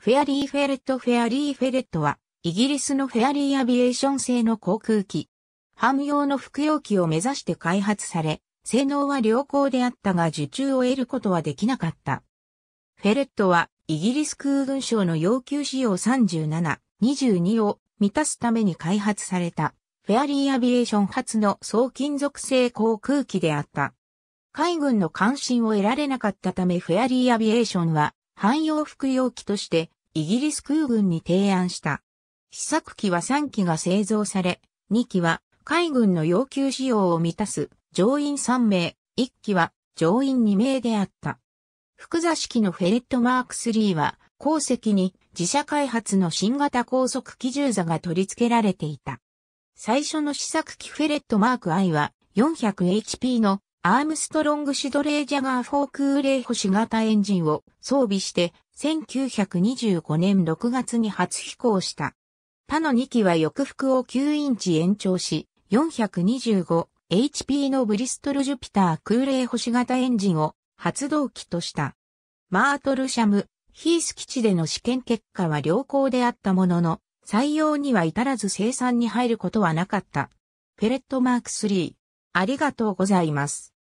フェアリーフェレットフェアリーフェレットは、イギリスのフェアリーアビエーション製の航空機。汎用の服用機を目指して開発され、性能は良好であったが受注を得ることはできなかった。フェレットは、イギリス空軍省の要求仕様37、22を満たすために開発された、フェアリーアビエーション初の総金属製航空機であった。海軍の関心を得られなかったためフェアリーアビエーションは、汎用服用機としてイギリス空軍に提案した。試作機は3機が製造され、2機は海軍の要求仕様を満たす乗員3名、1機は乗員2名であった。複座式のフェレットマーク3は、後席に自社開発の新型高速機銃座が取り付けられていた。最初の試作機フェレットマーク I は 400HP のアームストロングシドレージャガーフォークーレ星型エンジンを装備して1925年6月に初飛行した。他の2機は翼幅を9インチ延長し、425HP のブリストル・ジュピター空冷星型エンジンを発動機とした。マートル・シャム、ヒース基地での試験結果は良好であったものの、採用には至らず生産に入ることはなかった。ペレットマーク3。ありがとうございます。